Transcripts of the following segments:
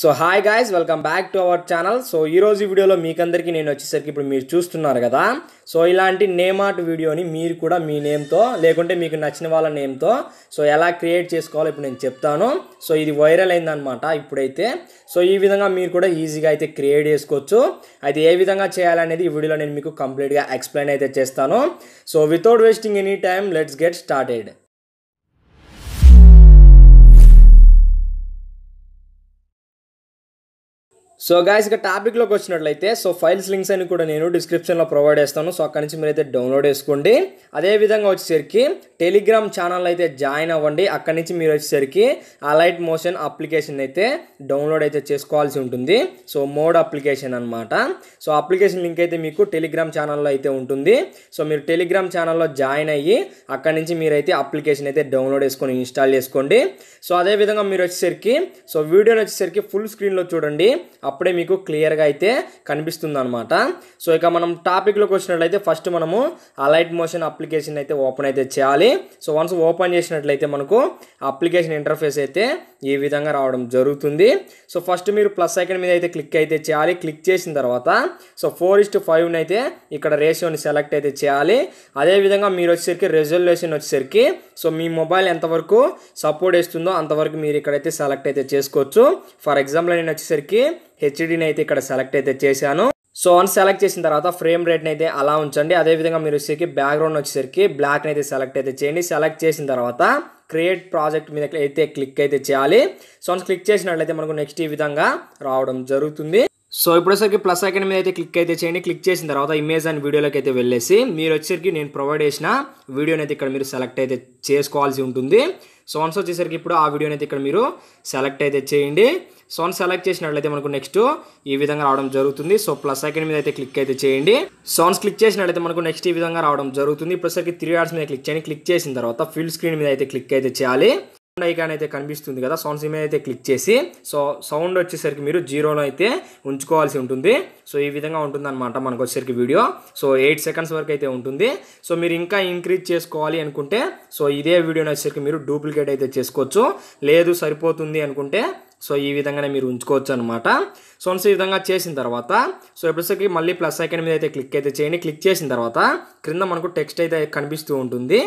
so hi guys welcome back to our channel so ఈరోజు వీడియోలో మీకందరికీ నేను వచ్చేసరికి ఇప్పుడు మీరు చూస్తున్నారు కదా సో ఇలాంటి నేమ్ ఆర్ట్ వీడియోని మీరు కూడా మీ నేమ్తో లేకుంటే మీకు నచ్చిన వాళ్ళ నేమ్తో సో ఎలా క్రియేట్ చేసుకోవాలో ఇప్పుడు నేను చెప్తాను సో ఇది వైరల్ అయిందనమాట ఇప్పుడైతే సో ఈ విధంగా మీరు కూడా ఈజీగా అయితే క్రియేట్ చేసుకోవచ్చు అయితే ఏ విధంగా చేయాలనేది ఈ వీడియోలో నేను మీకు కంప్లీట్గా ఎక్స్ప్లెయిన్ అయితే చేస్తాను so without wasting any time let's get started so guys ఇక టాపిక్లోకి వచ్చినట్లయితే సో ఫైల్స్ లింక్స్ అని కూడా నేను డిస్క్రిప్షన్లో ప్రొవైడ్ చేస్తాను సో అక్కడి నుంచి మీరైతే డౌన్లోడ్ చేసుకోండి అదేవిధంగా వచ్చేసరికి టెలిగ్రామ్ ఛానల్ అయితే జాయిన్ అవ్వండి అక్కడి నుంచి మీరు వచ్చేసరికి అలైట్ మోషన్ అప్లికేషన్ అయితే డౌన్లోడ్ అయితే చేసుకోవాల్సి ఉంటుంది సో మోడ్ అప్లికేషన్ అనమాట సో అప్లికేషన్ లింక్ అయితే మీకు టెలిగ్రామ్ ఛానల్లో అయితే ఉంటుంది సో మీరు టెలిగ్రామ్ ఛానల్లో జాయిన్ అయ్యి అక్కడి నుంచి మీరైతే అప్లికేషన్ అయితే డౌన్లోడ్ చేసుకొని ఇన్స్టాల్ చేసుకోండి సో అదేవిధంగా మీరు వచ్చేసరికి సో వీడియోని వచ్చేసరికి ఫుల్ స్క్రీన్లో చూడండి అప్పుడే మీకు క్లియర్గా అయితే కనిపిస్తుంది అనమాట సో ఇక మనం టాపిక్లోకి వచ్చినట్లయితే ఫస్ట్ మనము ఆ లైట్ మోషన్ అప్లికేషన్ అయితే ఓపెన్ అయితే చేయాలి సో వన్స్ ఓపెన్ చేసినట్లయితే మనకు అప్లికేషన్ ఇంటర్ఫేస్ అయితే ఈ విధంగా రావడం జరుగుతుంది సో ఫస్ట్ మీరు ప్లస్ సెకండ్ మీద అయితే క్లిక్ అయితే చేయాలి క్లిక్ చేసిన తర్వాత సో ఫోర్ ఇస్ట్ ఫైవ్ని అయితే ఇక్కడ రేషియోని సెలెక్ట్ అయితే చేయాలి అదేవిధంగా మీరు వచ్చేసరికి రెజల్యూషన్ వచ్చేసరికి సో మీ మొబైల్ ఎంతవరకు సపోర్ట్ ఇస్తుందో అంతవరకు మీరు ఇక్కడైతే సెలెక్ట్ అయితే చేసుకోవచ్చు ఫర్ ఎగ్జాంపుల్ నేను వచ్చేసరికి హెచ్డీని అయితే ఇక్కడ సెలెక్ట్ అయితే చేశాను సో అన్ సెలెక్ట్ చేసిన తర్వాత ఫ్రేమ్ రేట్ని అయితే అలా ఉంచండి అదేవిధంగా మీరు వచ్చేసరికి బ్యాక్గ్రౌండ్ వచ్చేసరికి బ్లాక్ని అయితే సెలెక్ట్ అయితే చేయండి సెలెక్ట్ చేసిన తర్వాత క్రియేట్ ప్రాజెక్ట్ మీద అయితే క్లిక్ అయితే చేయాలి సో క్లిక్ చేసినట్లయితే మనకు నెక్స్ట్ ఈ విధంగా రావడం జరుగుతుంది సో ఇప్పుడేసరికి ప్లస్ ఐకన్ మీద అయితే క్లిక్ అయితే చేయండి క్లిక్ చేసిన తర్వాత ఇమేజ్ అండ్ వీడియోలోకి అయితే వెళ్ళేసి మీరు వచ్చేసరికి నేను ప్రొవైడ్ చేసిన వీడియోని అయితే ఇక్కడ మీరు సెలెక్ట్ అయితే చేసుకోవాల్సి ఉంటుంది సో వన్స్ వచ్చేసరికి ఇప్పుడు ఆ వీడియోని అయితే ఇక్కడ మీరు సెలెక్ట్ అయితే చేయండి సో సెలెక్ట్ చేసినట్లయితే మనకు నెక్స్ట్ ఈ విధంగా రావడం జరుగుతుంది సో ప్లస్ ఐకన్ మీద అయితే క్లిక్ అయితే చేయండి సోన్స్ క్లిక్ చేసినట్లయితే మనకు నెక్స్ట్ ఈ విధంగా రావడం జరుగుతుంది ఇప్పుడు సరికి త్రీ ఆర్ట్స్ మీద క్లిక్ చేయండి క్లిక్ చేసిన తర్వాత ఫిల్ స్క్రీన్ మీద అయితే క్లిక్ అయితే చేయాలి ఐకాన్ అయితే కనిపిస్తుంది కదా సౌండ్ సిమ్ అయితే క్లిక్ చేసి సో సౌండ్ వచ్చేసరికి మీరు జీరోలో అయితే ఉంచుకోవాల్సి ఉంటుంది సో ఈ విధంగా ఉంటుందన్నమాట మనకు వచ్చేసరికి వీడియో సో ఎయిట్ సెకండ్స్ వరకు అయితే ఉంటుంది సో మీరు ఇంకా ఇంక్రీజ్ చేసుకోవాలి అనుకుంటే సో ఇదే వీడియోని వచ్చేసరికి మీరు డూప్లికేట్ అయితే చేసుకోవచ్చు లేదు సరిపోతుంది అనుకుంటే సో ఈ విధంగానే మీరు ఉంచుకోవచ్చు అనమాట సో ఈ విధంగా చేసిన తర్వాత సో ఎప్పుడోసరికి మళ్ళీ ప్లస్ ఐకన్ మీద అయితే క్లిక్ అయితే చేయండి క్లిక్ చేసిన తర్వాత క్రింద మనకు టెక్స్ట్ అయితే కనిపిస్తూ ఉంటుంది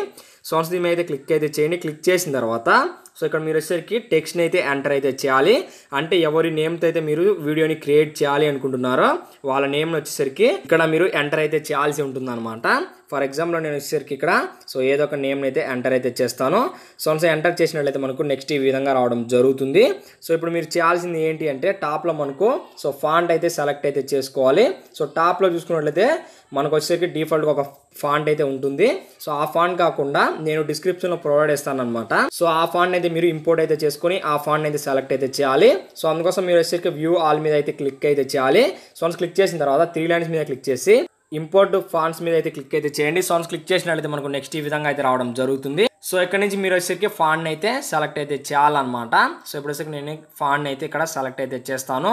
సో దీని మీద అయితే క్లిక్ అయితే చేయండి క్లిక్ చేసిన తర్వాత సో ఇక్కడ మీరు వచ్చేసరికి టెక్స్ట్ని అయితే ఎంటర్ అయితే చేయాలి అంటే ఎవరి నేమ్తో అయితే మీరు వీడియోని క్రియేట్ చేయాలి అనుకుంటున్నారో వాళ్ళ నేమ్ని వచ్చేసరికి ఇక్కడ మీరు ఎంటర్ అయితే చేయాల్సి ఉంటుందన్నమాట ఫర్ ఎగ్జాంపుల్ నేను వచ్చేసరికి ఇక్కడ సో ఏదో ఒక నేమ్ అయితే ఎంటర్ అయితే చేస్తాను సో ఎంటర్ చేసినట్లయితే మనకు నెక్స్ట్ ఈ విధంగా రావడం జరుగుతుంది సో ఇప్పుడు మీరు చేయాల్సింది ఏంటి అంటే టాప్లో మనకు సో ఫాంట్ అయితే సెలెక్ట్ అయితే చేసుకోవాలి సో టాప్లో చూసుకున్నట్లయితే మనకు వచ్చేసరికి డిఫాల్ట్గా ఒక ఫాంట్ అయితే ఉంటుంది సో ఆ ఫాంట్ కాకుండా నేను డిస్క్రిప్షన్లో ప్రొవైడ్ చేస్తాను అనమాట సో ఆ ఫాంట్ అయితే మీరు ఇంపోర్ట్ అయితే చేసుకుని ఆ ఫాంట్ అయితే సెలెక్ట్ అయితే చేయాలి సో అందుకోసం మీరు వచ్చేసరికి వ్యూ ఆల్ మీద అయితే క్లిక్ అయితే చేయాలి సో క్లిక్ చేసిన తర్వాత త్రీ లైన్స్ మీద క్లిక్ చేసి ఇంపోర్ట్ ఫాన్స్ మీద అయితే క్లిక్ అయితే చేయండి సాన్స్ క్లిక్ చేసినట్లయితే మనకు నెక్స్ట్ ఈ విధంగా అయితే రావడం జరుగుతుంది సో ఇక్కడ నుంచి మీరు వచ్చేసరికి ఫాన్ అయితే సెలెక్ట్ అయితే చేయాలన్నమాట సో ఇప్పుడు వచ్చేసరికి నేను ఫాండ్ అయితే ఇక్కడ సెలెక్ట్ అయితే చేస్తాను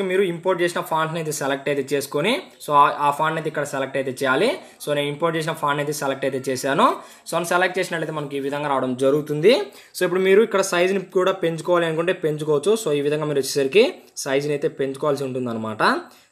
వచ్చేసి మీరు ఇంపోర్ట్ చేసిన ఫాంట్ని అయితే సెలెక్ట్ అయితే చేసుకొని సో ఆ ఫాంట్ అయితే ఇక్కడ సెలెక్ట్ అయితే చేయాలి సో నేను ఇంపోర్ట్ చేసిన ఫాంట్ అయితే సెలెక్ట్ అయితే చేశాను సో సెలెక్ట్ చేసినట్లయితే మనకి ఈ విధంగా రావడం జరుగుతుంది సో ఇప్పుడు మీరు ఇక్కడ సైజుని కూడా పెంచుకోవాలి అనుకుంటే పెంచుకోవచ్చు సో ఈ విధంగా మీరు వచ్చేసరికి సైజుని అయితే పెంచుకోవాల్సి ఉంటుంది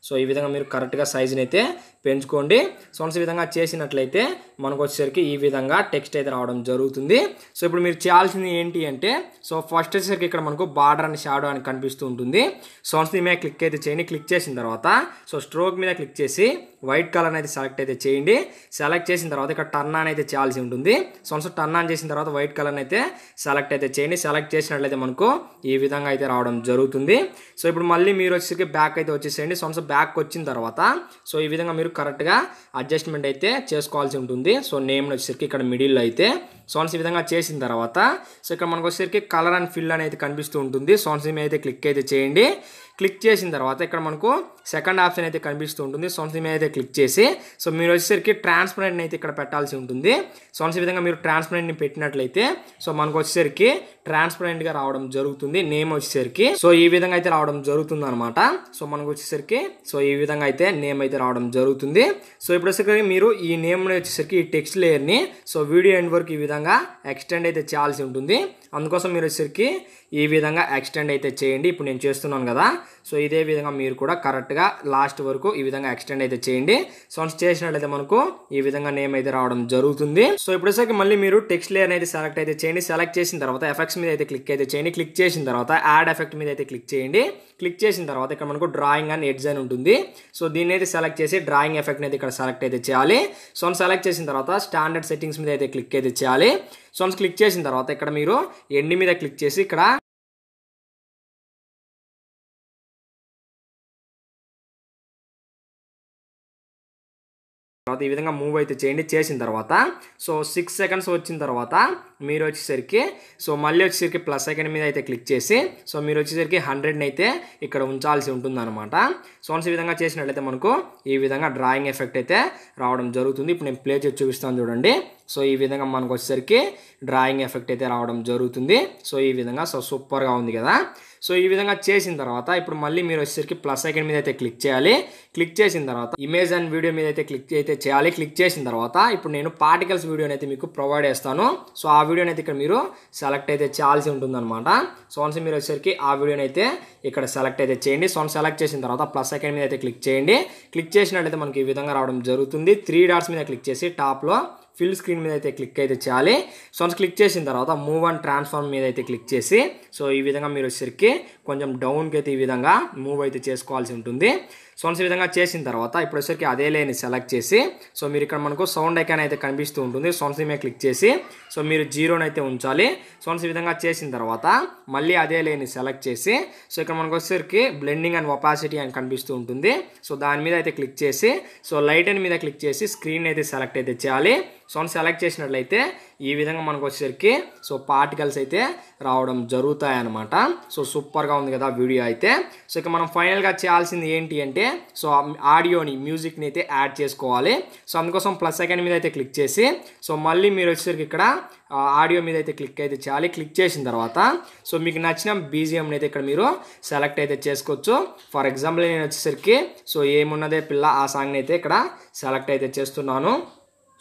సో ఈ విధంగా మీరు కరెక్ట్గా సైజుని అయితే పెంచుకోండి సో విధంగా చేసినట్లయితే మనకు వచ్చేసరికి ఈ విధంగా టెక్స్ట్ అయితే రావడం జరుగుతుంది సో ఇప్పుడు మీరు చేయాల్సింది ఏంటి అంటే సో ఫస్ట్ వచ్చేసరికి ఇక్కడ మనకు బార్డర్ అని షాడో అని కనిపిస్తూ ఉంటుంది సోన్స్ మీద క్లిక్ అయితే చేయండి క్లిక్ చేసిన తర్వాత సో స్ట్రోక్ మీద క్లిక్ చేసి వైట్ కలర్ అయితే సెలెక్ట్ అయితే చేయండి సెలెక్ట్ చేసిన తర్వాత ఇక్కడ టర్న్ ఆన్ అయితే చేయాల్సి ఉంటుంది సోన్స్ టర్న్ ఆన్ చేసిన తర్వాత వైట్ కలర్ అయితే సెలెక్ట్ అయితే చేయండి సెలెక్ట్ చేసినట్లయితే మనకు ఈ విధంగా అయితే రావడం జరుగుతుంది సో ఇప్పుడు మళ్ళీ మీరు వచ్చేసరికి బ్యాక్ అయితే వచ్చేసేయండి సోన్స్ బ్యాక్ బ్యాక్ వచ్చిన తర్వాత సో ఈ విధంగా మీరు కరెక్ట్గా అడ్జస్ట్మెంట్ అయితే చేసుకోవాల్సి ఉంటుంది సో నేమ్ వచ్చేసరికి ఇక్కడ మిడిల్లో అయితే సోన్స్ ఈ విధంగా చేసిన తర్వాత సో ఇక్కడ మనకు వచ్చేసరికి కలర్ అండ్ ఫిల్ అనేది కనిపిస్తూ ఉంటుంది సోన్స్ మీద అయితే క్లిక్ అయితే చేయండి క్లిక్ చేసిన తర్వాత ఇక్కడ మనకు సెకండ్ ఆప్షన్ అయితే కనిపిస్తూ ఉంటుంది సొంతం మీద అయితే క్లిక్ చేసి సో మీరు వచ్చేసరికి ట్రాన్స్పరెంట్ని అయితే ఇక్కడ పెట్టాల్సి ఉంటుంది సొంత విధంగా మీరు ట్రాన్స్పరెంట్ని పెట్టినట్లయితే సో మనకు వచ్చేసరికి ట్రాన్స్పరెంట్గా రావడం జరుగుతుంది నేమ్ వచ్చేసరికి సో ఈ విధంగా అయితే రావడం జరుగుతుంది అనమాట సో మనకు వచ్చేసరికి సో ఈ విధంగా అయితే నేమ్ అయితే రావడం జరుగుతుంది సో ఇప్పుడు వచ్చేసరికి మీరు ఈ నేమ్ వచ్చేసరికి ఈ టెక్స్ట్ లేయర్ని సో వీడియో ఎండ్ వరకు ఈ విధంగా ఎక్స్టెండ్ అయితే చేయాల్సి ఉంటుంది అందుకోసం మీరు వచ్చేసరికి ఈ విధంగా ఎక్స్టెండ్ అయితే చేయండి ఇప్పుడు నేను చేస్తున్నాను కదా సో ఇదే విధంగా మీరు కూడా కరెక్ట్గా లాస్ట్ వరకు ఈ విధంగా ఎక్స్టెండ్ అయితే చేయండి సో చేసినట్లయితే మనకు ఈ విధంగా నేమ్ అయితే రావడం జరుగుతుంది సో ఇప్పుడేసరికి మళ్ళీ మీరు టెక్స్ట్ లేయర్ అయితే సెలెక్ట్ అయితే చేయండి సెలెక్ట్ చేసిన తర్వాత ఎఫెక్ట్స్ మీద అయితే క్లిక్ అయితే చేయండి క్లిక్ చేసిన తర్వాత యాడ్ ఎఫెక్ట్ మీద అయితే క్లిక్ చేయండి క్లిక్ చేసిన తర్వాత ఇక్కడ మనకు డ్రాయింగ్ అండ్ ఎడ్జ్ అని ఉంటుంది సో దీన్ని అయితే సెలెక్ట్ చేసి డ్రాయింగ్ ఎఫెక్ట్ అయితే ఇక్కడ సెలెక్ట్ అయితే చేయాలి సో సెలెక్ట్ చేసిన తర్వాత స్టాండర్డ్ సెట్టింగ్స్ మీద అయితే క్లిక్ అయితే చేయాలి సో క్లిక్ చేసిన తర్వాత ఇక్కడ మీరు ఎండి మీద క్లిక్ చేసి ఇక్కడ తర్వాత ఈ విధంగా మూవ్ అయితే చేయండి చేసిన తర్వాత సో సిక్స్ సెకండ్స్ వచ్చిన తర్వాత మీరు వచ్చేసరికి సో మళ్ళీ వచ్చేసరికి ప్లస్ సెకండ్ మీద అయితే క్లిక్ చేసి సో మీరు వచ్చేసరికి హండ్రెడ్ని అయితే ఇక్కడ ఉంచాల్సి ఉంటుందన్నమాట సో ఈ విధంగా చేసినట్లయితే మనకు ఈ విధంగా డ్రాయింగ్ ఎఫెక్ట్ అయితే రావడం జరుగుతుంది ఇప్పుడు నేను ప్లే చేసి చూపిస్తాను చూడండి సో ఈ విధంగా మనకు వచ్చేసరికి డ్రాయింగ్ ఎఫెక్ట్ అయితే రావడం జరుగుతుంది సో ఈ విధంగా సో సూపర్గా ఉంది కదా సో ఈ విధంగా చేసిన తర్వాత ఇప్పుడు మళ్ళీ మీరు వచ్చేసరికి ప్లస్ సెకండ్ మీద అయితే క్లిక్ చేయాలి క్లిక్ చేసిన తర్వాత ఇమేజ్ అండ్ వీడియో మీద అయితే క్లిక్ అయితే చేయాలి క్లిక్ చేసిన తర్వాత ఇప్పుడు నేను పార్టికల్స్ వీడియోని అయితే మీకు ప్రొవైడ్ చేస్తాను సో ఆ వీడియోని అయితే ఇక్కడ మీరు సెలెక్ట్ అయితే చేయాల్సి ఉంటుందన్నమాట సో వన్స్ మీరు వచ్చేసరికి ఆ వీడియోని అయితే ఇక్కడ సెలెక్ట్ అయితే చేయండి సో సెలెక్ట్ చేసిన తర్వాత ప్లస్ సెకండ్ మీద అయితే క్లిక్ చేయండి క్లిక్ చేసినట్లయితే మనకి ఈ విధంగా రావడం జరుగుతుంది త్రీ డాట్స్ మీద క్లిక్ చేసి టాప్లో ఫిల్ స్క్రీన్ మీద అయితే క్లిక్ అయితే చేయాలి సో క్లిక్ చేసిన తర్వాత మూవ్ అండ్ ట్రాన్స్ఫార్మ్ మీద అయితే క్లిక్ చేసి సో ఈ విధంగా మీరు వచ్చేసరికి కొంచెం డౌన్కి అయితే ఈ విధంగా మూవ్ అయితే చేసుకోవాల్సి ఉంటుంది సోన్స్ విధంగా చేసిన తర్వాత ఇప్పుడు వచ్చేసరికి అదే లేని సెలెక్ట్ చేసి సో మీరు ఇక్కడ మనకు సౌండ్ ఐకాన్ అయితే కనిపిస్తూ ఉంటుంది సౌండ్స్ మీద క్లిక్ చేసి సో మీరు జీరోని అయితే ఉంచాలి సౌండ్స్ విధంగా చేసిన తర్వాత మళ్ళీ అదే లేని సెలెక్ట్ చేసి సో ఇక్కడ మనకు వచ్చేసరికి బ్లెండింగ్ అండ్ ఒపాసిటీ అని కనిపిస్తూ ఉంటుంది సో దాని మీద అయితే క్లిక్ చేసి సో లైట్ అని మీద క్లిక్ చేసి స్క్రీన్ అయితే సెలెక్ట్ అయితే చేయాలి సోన్ సెలెక్ట్ చేసినట్లయితే ఈ విధంగా మనకు వచ్చేసరికి సో పార్టికల్స్ అయితే రావడం జరుగుతాయన్నమాట సో సూపర్గా ఉంది కదా వీడియో అయితే సో ఇక మనం ఫైనల్గా చేయాల్సింది ఏంటి అంటే సో ఆడియోని మ్యూజిక్ని అయితే యాడ్ చేసుకోవాలి సో అందుకోసం ప్లస్ సెకండ్ మీద అయితే క్లిక్ చేసి సో మళ్ళీ మీరు వచ్చేసరికి ఇక్కడ ఆడియో మీద అయితే క్లిక్ అయితే చేయాలి క్లిక్ చేసిన తర్వాత సో మీకు నచ్చిన బీజిఎంని అయితే ఇక్కడ మీరు సెలెక్ట్ అయితే చేసుకోవచ్చు ఫర్ ఎగ్జాంపుల్ నేను వచ్చేసరికి సో ఏమున్నదే పిల్ల ఆ సాంగ్ని అయితే ఇక్కడ సెలెక్ట్ అయితే చేస్తున్నాను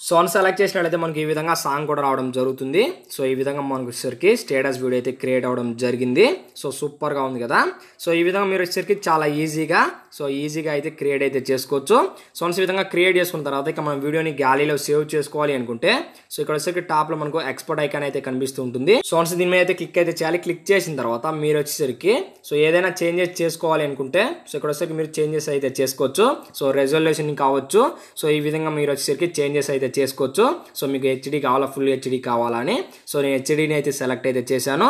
సోన్ సెలెక్ట్ చేసినట్లయితే మనకి ఈ విధంగా సాంగ్ కూడా రావడం జరుగుతుంది సో ఈ విధంగా మనకు వచ్చేసరికి స్టేటస్ వీడియో అయితే క్రియేట్ అవ్వడం జరిగింది సో సూపర్గా ఉంది కదా సో ఈ విధంగా మీరు వచ్చేసరికి చాలా ఈజీగా సో ఈజీగా అయితే క్రియేట్ అయితే చేసుకోవచ్చు సో ఈ విధంగా క్రియేట్ చేసుకున్న తర్వాత ఇక మనం వీడియోని గ్యాలీలో సేవ్ చేసుకోవాలి అనుకుంటే సో ఇక్కడ వచ్చేసరికి టాప్లో మనకు ఎక్స్పర్ట్ ఐకాన్ అయితే కనిపిస్తూ ఉంటుంది సోన్స్ దీని మీద అయితే క్లిక్ అయితే చేయాలి క్లిక్ చేసిన తర్వాత మీరు వచ్చేసరికి సో ఏదైనా చేంజెస్ చేసుకోవాలి అనుకుంటే సో ఇక్కడ వచ్చేసరికి మీరు చేంజెస్ అయితే చేసుకోవచ్చు సో రెజల్యూషన్ కావచ్చు సో ఈ విధంగా మీరు వచ్చేసరికి చేంజెస్ అయితే అయితే చేసుకోవచ్చు సో మీకు హెచ్డీ కావాలా ఫుల్ హెచ్డీ కావాలా అని సో నేను హెచ్డీని అయితే సెలెక్ట్ అయితే చేశాను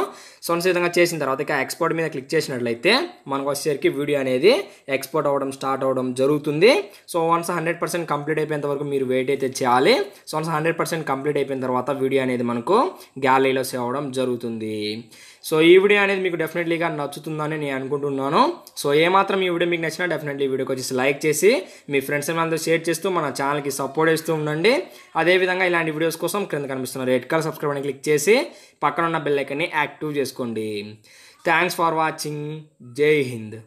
విధంగా చేసిన తర్వాత ఇక ఎక్స్పోర్ట్ మీద క్లిక్ చేసినట్లయితే మనకు వచ్చేసరికి వీడియో అనేది ఎక్స్పోర్ట్ అవ్వడం స్టార్ట్ అవ్వడం జరుగుతుంది so once hundred percent complete అయిపోయేంత వరకు మీరు వెయిట్ అయితే చేయాలి so once hundred percent complete అయిపోయిన తర్వాత వీడియో అనేది మనకు గ్యాలరీలో సేవ్ అవ్వడం జరుగుతుంది సో ఈ వీడియో అనేది మీకు డెఫినెట్లీగా నచ్చుతుందని నేను అనుకుంటున్నాను సో ఏమాత్రం ఈ వీడియో మీకు నచ్చినా డెఫినెట్లీ వీడియోకి వచ్చేసి లైక్ చేసి మీ ఫ్రెండ్స్ అందరూ షేర్ చేస్తూ మన ఛానల్కి సపోర్ట్ ఇస్తూ ఉండండి అదేవిధంగా ఇలాంటి వీడియోస్ కోసం క్రింద కనిపిస్తున్న రెడ్ కలర్ సబ్స్క్రైబ్ అని క్లిక్ చేసి పక్కన ఉన్న బెల్లైకన్ని యాక్టివ్ చేసుకోండి థ్యాంక్స్ ఫర్ వాచింగ్ జై హింద్